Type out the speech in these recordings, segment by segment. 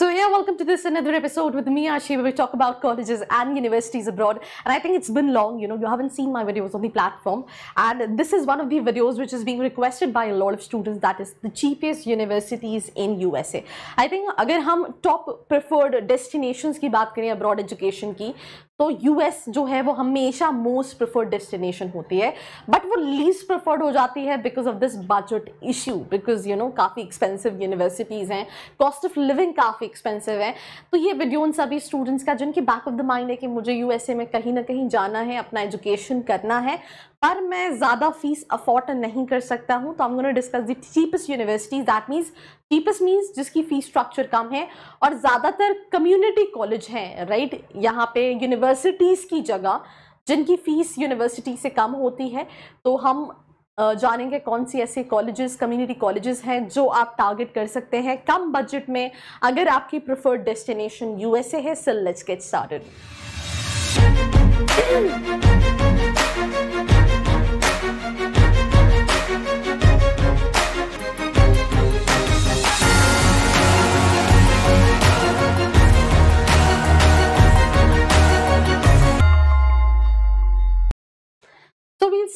So yeah, welcome to this another episode with me, Ashi, where we talk about colleges and universities abroad. And I think it's been long, you know, you haven't seen my videos on the platform. And this is one of the videos which is being requested by a lot of students, that is the cheapest universities in USA. I think अगर हम top preferred destinations ki baat करें abroad education ki. तो US जो है वो हमेशा most preferred destination होती है बट वो लीस्ट प्रेफर्ड हो जाती है because of this budget issue because you know काफ़ी एक्सपेंसिव यूनिवर्सिटीज़ हैं कॉस्ट ऑफ लिविंग काफ़ी एक्सपेंसिव है तो ये वीडियो उन सभी स्टूडेंट्स का जिनके बैक ऑफ द माइंड है कि मुझे ए में कहीं ना कहीं जाना है अपना एजुकेशन करना है पर मैं ज़्यादा फीस अफोर्ड नहीं कर सकता हूँ तो I am gonna discuss the cheapest universities that means cheapest means जिसकी फ़ीस स्ट्रक्चर कम है और ज़्यादातर कम्युनिटी कॉलेज हैं राइट यहाँ पे यूनिवर्सिटीज़ की जगह जिनकी फ़ीस यूनिवर्सिटी से कम होती है तो हम जानेंगे कौन सी ऐसे कॉलेजेस कम्युनिटी कॉलेजेस हैं जो आप टारगेट कर सकते हैं कम बजट में अगर आपकी प्रेफर्ड डेस्टिनेशन यू है so let's get started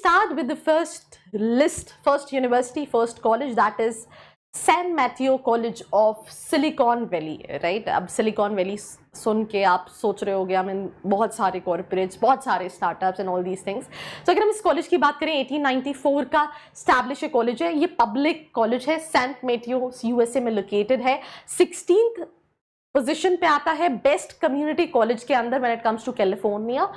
start with the first list, first university, first college that is San Mateo college of Silicon Valley right अब सिलिकॉन वैली सुन के आप सोच रहे होगे आई मीन बहुत सारे कॉरपोरेट्स बहुत सारे startups and all these things तो अगर हम इस कॉलेज की बात करें एटीन नाइनटी फोर का स्टैब्लिश कॉलेज है ये पब्लिक कॉलेज है सेंट मेटियो यूएसए में लोकेटेड है सिक्सटीन पोजिशन पे आता है बेस्ट कम्युनिटी कॉलेज के अंदर when it comes to California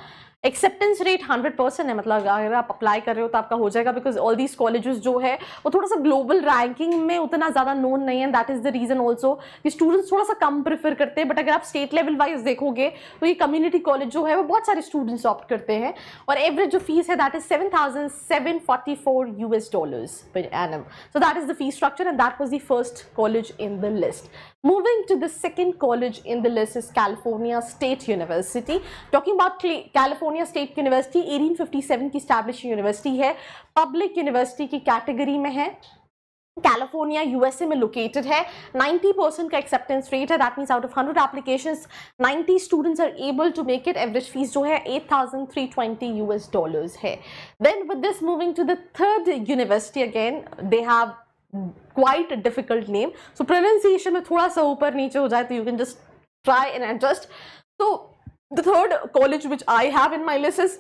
acceptance rate hundred percent है मतलब अगर आप अप्लाई कर रहे हो तो आपका हो जाएगा बिकॉज ऑल दीज कॉलेजेस जो है वो थोड़ा सा ग्लोबल रैंकिंग में उतना ज़्यादा नोन नहीं है that is the reason also कि स्टूडेंट्स थोड़ा सा कम प्रेफर करते हैं बट अगर आप स्टेट लेवल वाइज देखोगे तो ये कम्युनिटी कॉलेज जो है वो बहुत सारे स्टूडेंट्स ऑप्ट करते हैं और एवरेज जो फीस है that is seven thousand seven forty four U S dollars per annum so that is the fee structure and that was the first college in the list Moving to the second college in the list is California State University. Talking about California State University, 1857 की established university है, public university की category में है. California, USA located है, 90% का acceptance rate that means out of 100 applications, 90 students are able to make it, average fees जो है, 8,320 US dollars है. Then with this moving to the third university again, they have quite a difficult name so pronunciation mein thoda sa upar niche ho jaye to you can just try and adjust so the third college which i have in my list is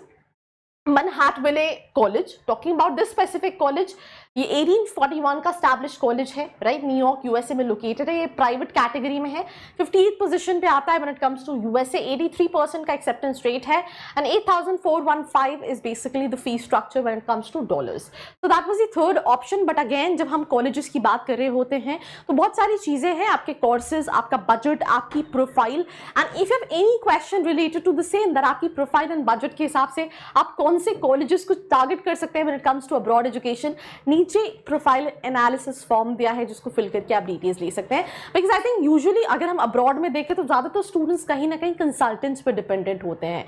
manhattan college talking about this specific college ये 1841 का establish college है right New York USA में located है ये private category में है fifty position पे आता है when it comes to USA 83 percent का एक्सेप्टेंस रेट है and 8415 is basically the fee structure when it comes to dollars so that was the third option but again जब हम colleges की बात कर रहे होते हैं तो बहुत सारी चीज़ें हैं आपके कोर्सेज आपका बजट आपकी profile and if you any question related to the same दर आपकी प्रोफाइल एंड बजट के हिसाब से आप कौन से कॉलेजेस को टारगेट कर सकते हैं when it comes to abroad education need नीचे प्रोफाइल एनालिसिस फॉर्म दिया है जिसको फिल करके आप डिटेल्स ले सकते हैं बिकॉज आई थिंक यूजुअली अगर हम अब्रॉड में देखें तो ज़्यादातर स्टूडेंट्स कहीं ना कहीं कंसल्टेंट्स पर डिपेंडेंट होते हैं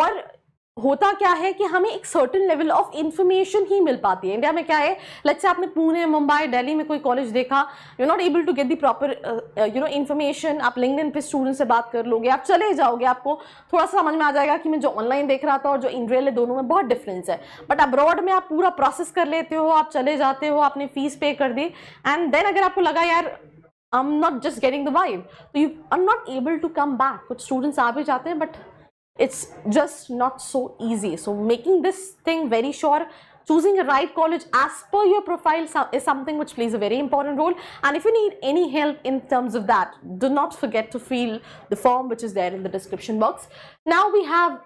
और होता क्या है कि हमें एक सर्टन लेवल ऑफ इन्फॉर्मेशन ही मिल पाती है इंडिया में क्या है लेट्स से आपने पुणे मुंबई दिल्ली में कोई कॉलेज देखा you not able to get the proper you know information आप लिंगडन पे स्टूडेंट से बात कर लोगे आप चले जाओगे आपको थोड़ा सा समझ में आ जाएगा कि मैं जो ऑनलाइन देख रहा था और जो इन रियल है दोनों में बहुत डिफरेंस है बट अब्रॉड में आप पूरा प्रोसेस कर लेते हो आप चले जाते हो आपने फीस पे कर दी एंड देन अगर आपको लगा यार I am not just getting the vibe तो you are not able to come back कुछ स्टूडेंट्स आ भी जाते हैं but it's just not so easy so making this thing very sure choosing a right college as per your profile is something which plays a very important role and if you need any help in terms of that do not forget to fill the form which is there in the description box now we have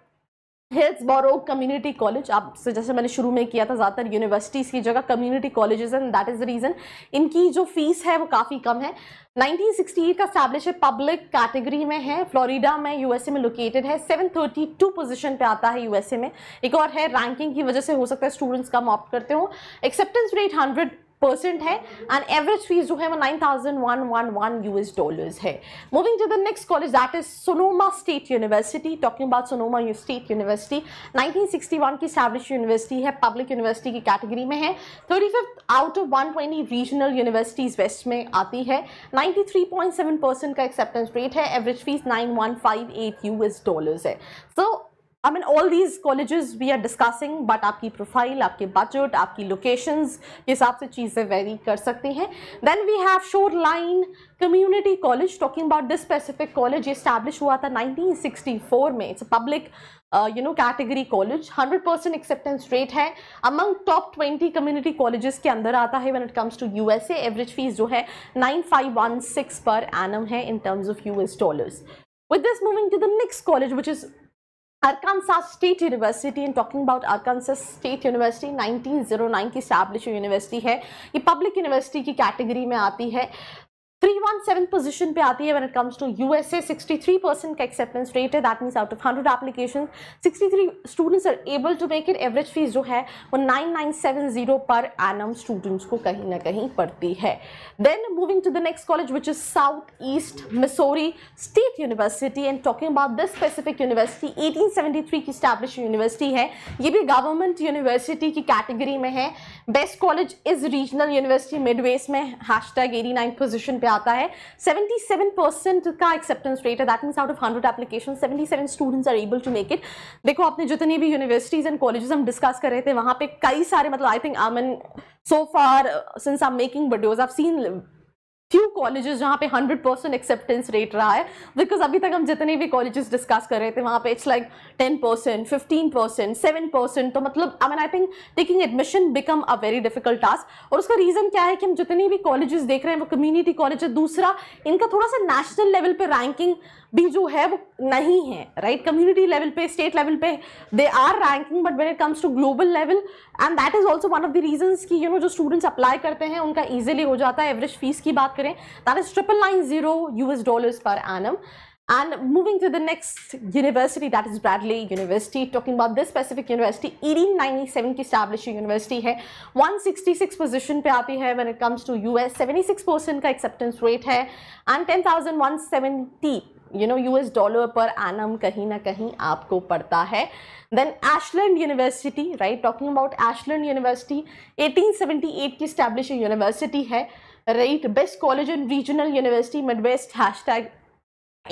Hillsborough community college आपसे जैसे मैंने शुरू में किया था ज़्यादातर universities की जगह community colleges and that is the reason इनकी जो फीस है वो काफ़ी कम है 1968 का स्टैब्लिश है पब्लिक कैटेगरी में है फ्लोरिडा में यूएसए में लोकेटेड है 732 पोजीशन पे आता है यूएसए में एक और है रैंकिंग की वजह से हो सकता है स्टूडेंट्स कम ऑप्ट करते हो एक्सेप्टेंस रेट हंड्रेड परसेंट है एंड एवरेज फीस जो है वो nine thousand one one one US S डॉलर्स है moving to the next college that is Sonoma State University talking about Sonoma State University nineteen sixty one की establish university है public university की category में है thirty fifth out of one twenty regional universities west में आती है three point seven percent का acceptance rate है average fees nine one five eight US S डॉलर्स है so so, I mean all these college we are discussing but आपकी profile आपके budget आपकी लोकेशन के हिसाब से चीज़ें वेरी कर सकती हैं then we have Shoreline community college talking about this specific college establish हुआ था 1964 में it's public you know category college hundred percent acceptance rate है among top twenty community college के अंदर आता है when it comes to U S average fees जो है nine five one six per annum है in terms of U S dollars with this moving to the next college which is Arkansas State University and talking about Arkansas State University 1909 की establish university है ये public university की category में आती है three one seven position पे आती है when it comes to USA 63 percent का एक्सेप्टेंस रेट है that means out of 100 application 63 students are able to make it average fees जो है वो 9970 पर एनम स्टूडेंट्स को कहीं ना कहीं पड़ती है then moving to the next college which is South East Missouri State University and talking about this specific university 1873 की स्टैब्लिश यूनिवर्सिटी है ये भी गवर्नमेंट यूनिवर्सिटी की कैटेगरी में है best college is regional university Midwest में हैश टैग पोजिशन पे आता है 77 परसेंट का एक्सेप्टेंस रेट है that means out of hundred application 77 students are able to make it देखो आपने जितने भी यूनिवर्सिटीज़ एंड कॉलेजेस हम डिस्कस कर रहे थे वहाँ पे कई सारे मतलब I think I mean so far since are making videos I seen few colleges जहाँ पे हंड्रेड परसेंट एक्सेप्टेंस रेट रहा है बिकॉज अभी तक हम जितने भी कॉलेजेस डिस्कस कर रहे थे वहाँ पे it's like ten percent fifteen percent seven percent तो मतलब I mean I think taking admission become a very difficult task और उसका रीज़न क्या है कि हम जितने भी कॉलेजेस देख रहे हैं वो कम्युनिटी कॉलेज है दूसरा इनका थोड़ा सा नेशनल लेवल पर रैंकिंग भी जो है वो नहीं है राइट कम्युनिटी लेवल पे स्टेट लेवल पे they are ranking but when it comes to global level and that is also one of the reasons कि यू नो जो स्टूडेंट्स अप्लाई करते हैं उनका ईजिली हो जाता है एवरेज फीस की बात करें that is triple nine zero US dollars per annum and moving to the next university that is Bradley university talking about this specific university eighteen ninety seven की स्टैब्लिश यूनिवर्सिटी है one sixty six position पर आती है when it comes to U S seventy six percent का acceptance rate है and ten thousand one seventy you know U S dollar per annum कहीं ना कहीं आपको पड़ता है then Ashland university right talking about Ashland university eighteen seventy eight की establish university है right best college in regional university best hashtag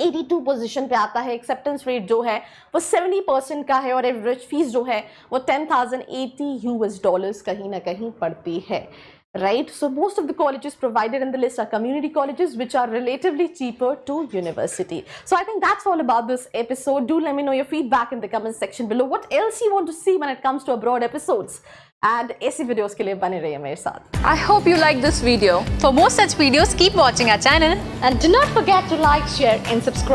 eighty two position पर आता है एक्सेप्टेंस रेट जो है वो सेवेंटी परसेंट का है और एवरेज फीस जो है वो ten thousand eighty U S dollars कहीं ना कहीं पड़ती है right so most of the college provided in the list are community college which are relatively cheaper to university so I think that's all about this episode do let me know your feedback in the comment section below what else you want to see when it comes to abroad episodes and ऐसी videos के लिए बने रहिए मेरे साथ I hope you like this video for more such videos keep watching our channel and do not forget to like share and subscribe